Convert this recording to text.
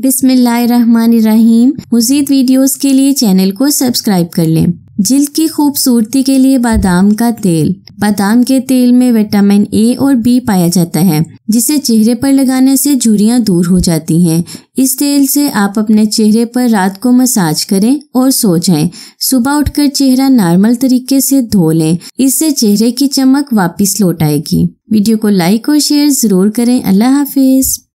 बिस्मिल्लाहिर्रहमानिर्रहीम मजीद वीडियोस के लिए चैनल को सब्सक्राइब कर लें जिल्द की खूबसूरती के लिए बादाम का तेल बादाम के तेल में विटामिन ए और बी पाया जाता है जिसे चेहरे पर लगाने से झुरियां दूर हो जाती हैं इस तेल से आप अपने चेहरे पर रात को मसाज करें और सो जाएं। सुबह उठकर चेहरा नॉर्मल तरीके से धो लें इससे चेहरे की चमक वापस लौट आएगी वीडियो को लाइक और शेयर जरूर करें अल्लाह हाफिज़